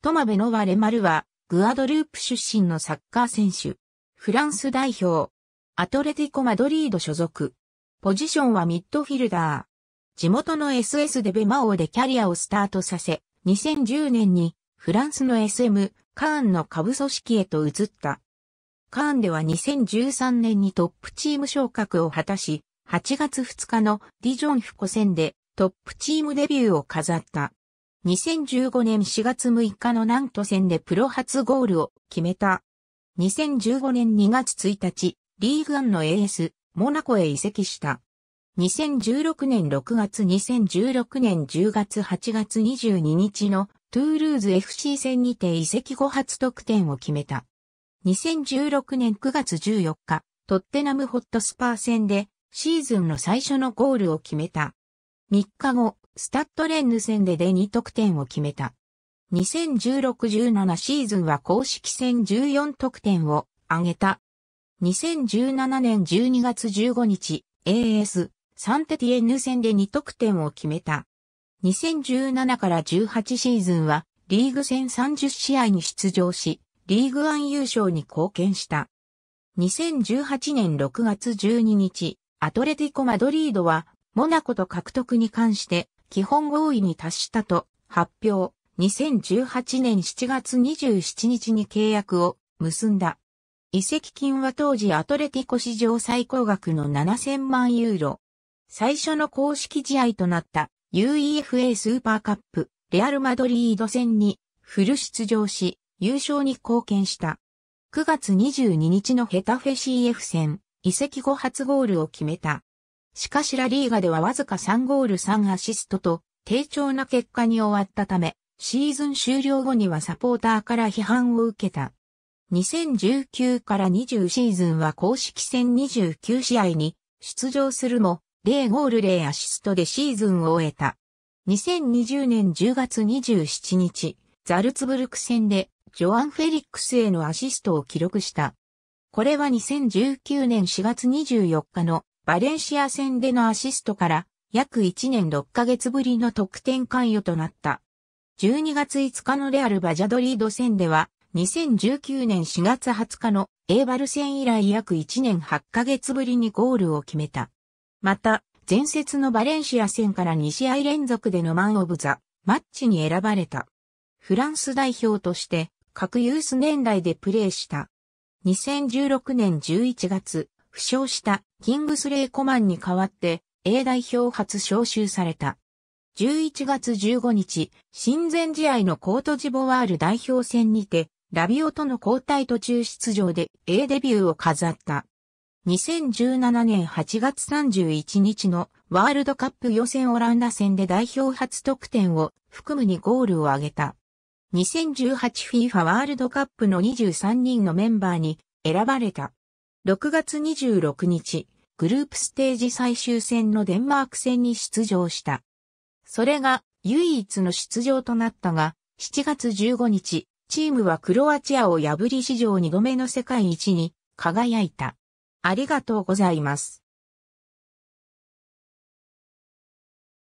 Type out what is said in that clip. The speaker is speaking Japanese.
トマベノワ・レマルは、グアドループ出身のサッカー選手。フランス代表。アトレティコ・マドリード所属。ポジションはミッドフィルダー。地元の SS でベマオでキャリアをスタートさせ、2010年にフランスの SM、カーンの下部組織へと移った。カーンでは2013年にトップチーム昇格を果たし、8月2日のディジョンフコ戦でトップチームデビューを飾った。2015年4月6日の南都戦でプロ初ゴールを決めた。2015年2月1日、リーグアンのース、モナコへ移籍した。2016年6月2016年10月8月22日のトゥールーズ FC 戦にて移籍後初得点を決めた。2016年9月14日、トッテナムホットスパー戦でシーズンの最初のゴールを決めた。3日後、スタッドレンヌ戦でで2得点を決めた。2016-17シーズンは公式戦14得点を挙げた。2017年12月15日、AS、サンテティエンヌ戦で2得点を決めた。2017から18シーズンは、リーグ戦30試合に出場し、リーグワン優勝に貢献した。2018年6月12日、アトレティコ・マドリードは、モナコと獲得に関して、基本合意に達したと発表、2018年7月27日に契約を結んだ。移籍金は当時アトレティコ史上最高額の7000万ユーロ。最初の公式試合となった UEFA スーパーカップレアルマドリード戦にフル出場し優勝に貢献した。9月22日のヘタフェ CF 戦、移籍後初ゴールを決めた。しかしラリーガではわずか3ゴール3アシストと低調な結果に終わったため、シーズン終了後にはサポーターから批判を受けた。2019から20シーズンは公式戦29試合に出場するも、0ゴール0アシストでシーズンを終えた。2020年10月27日、ザルツブルク戦でジョアン・フェリックスへのアシストを記録した。これは2019年4月24日のバレンシア戦でのアシストから約1年6ヶ月ぶりの得点関与となった。12月5日のレアル・バジャドリード戦では2019年4月20日のエーバル戦以来約1年8ヶ月ぶりにゴールを決めた。また、前節のバレンシア戦から2試合連続でのマンオブザ、マッチに選ばれた。フランス代表として、各ユース年代でプレーした。2016年11月、負傷したキングスレイ・コマンに代わって A 代表初招集された。11月15日、親善試合のコートジボワール代表戦にて、ラビオとの交代途中出場で A デビューを飾った。2017年8月31日のワールドカップ予選オランダ戦で代表初得点を含むにゴールを挙げた。2018FIFA ワールドカップの23人のメンバーに選ばれた。6月26日、グループステージ最終戦のデンマーク戦に出場した。それが唯一の出場となったが、7月15日、チームはクロアチアを破り史上2度目の世界一に輝いた。ありがとうございます。